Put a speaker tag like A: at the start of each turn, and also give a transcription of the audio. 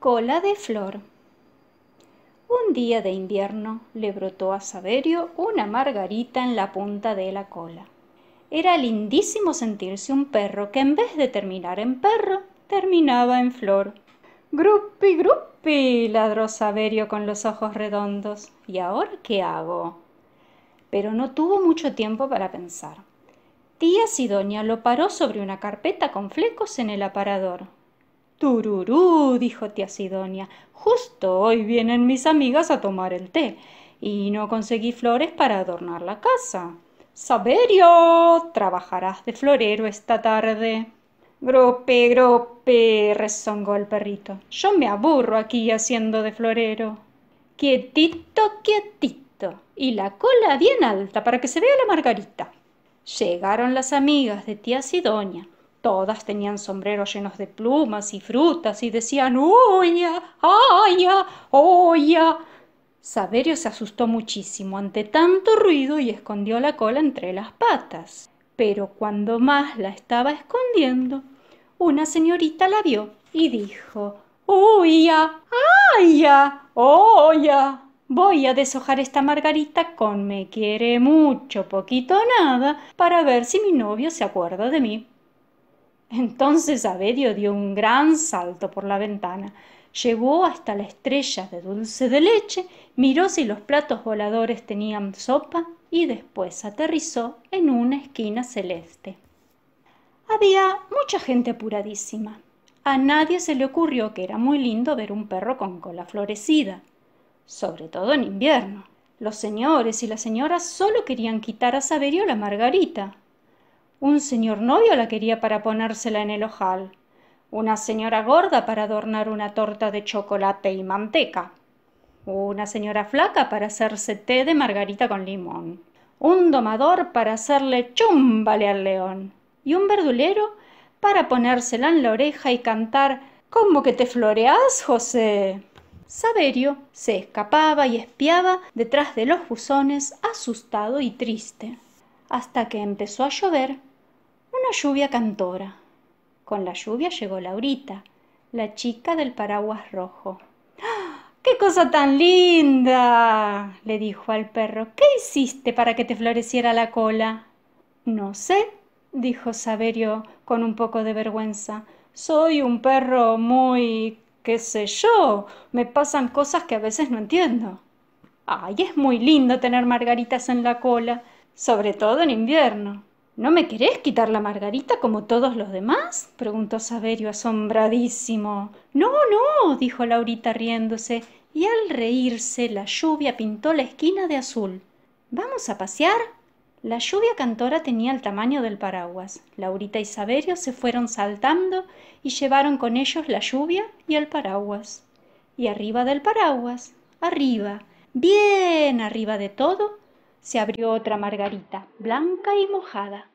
A: Cola de flor. Un día de invierno le brotó a Saverio una margarita en la punta de la cola. Era lindísimo sentirse un perro que en vez de terminar en perro, terminaba en flor. ¡Gruppi, gruppi! ladró Saverio con los ojos redondos. ¿Y ahora qué hago? Pero no tuvo mucho tiempo para pensar. Tía Sidonia lo paró sobre una carpeta con flecos en el aparador. Tururú, dijo tía Sidonia, justo hoy vienen mis amigas a tomar el té y no conseguí flores para adornar la casa. Saberio, trabajarás de florero esta tarde. Grope, grope, rezongó el perrito. Yo me aburro aquí haciendo de florero. Quietito, quietito. Y la cola bien alta para que se vea la margarita. Llegaron las amigas de tía Sidonia. Todas tenían sombreros llenos de plumas y frutas y decían ¡Uya! ¡Aya! ¡Oya! Saberio se asustó muchísimo ante tanto ruido y escondió la cola entre las patas. Pero cuando más la estaba escondiendo, una señorita la vio y dijo ¡Uya! ¡Aya! ¡Oya! Voy a deshojar esta margarita con me quiere mucho, poquito nada, para ver si mi novio se acuerda de mí. Entonces Averio dio un gran salto por la ventana, llegó hasta la estrella de dulce de leche, miró si los platos voladores tenían sopa y después aterrizó en una esquina celeste. Había mucha gente apuradísima. A nadie se le ocurrió que era muy lindo ver un perro con cola florecida, sobre todo en invierno. Los señores y las señoras solo querían quitar a Saverio la margarita, un señor novio la quería para ponérsela en el ojal, una señora gorda para adornar una torta de chocolate y manteca, una señora flaca para hacerse té de margarita con limón, un domador para hacerle chumbale al león y un verdulero para ponérsela en la oreja y cantar ¿Cómo que te floreás, José? Saverio se escapaba y espiaba detrás de los buzones, asustado y triste, hasta que empezó a llover lluvia cantora. Con la lluvia llegó Laurita, la chica del paraguas rojo. ¡Ah! ¡Qué cosa tan linda! le dijo al perro. ¿Qué hiciste para que te floreciera la cola? No sé, dijo Saverio con un poco de vergüenza. Soy un perro muy... qué sé yo. Me pasan cosas que a veces no entiendo. Ay, es muy lindo tener margaritas en la cola, sobre todo en invierno. ¿No me querés quitar la margarita como todos los demás? preguntó Saverio asombradísimo. No, no, dijo Laurita riéndose, y al reírse la lluvia pintó la esquina de azul. ¿Vamos a pasear? La lluvia cantora tenía el tamaño del paraguas. Laurita y Saverio se fueron saltando y llevaron con ellos la lluvia y el paraguas. Y arriba del paraguas, arriba, bien arriba de todo, se abrió otra margarita, blanca y mojada.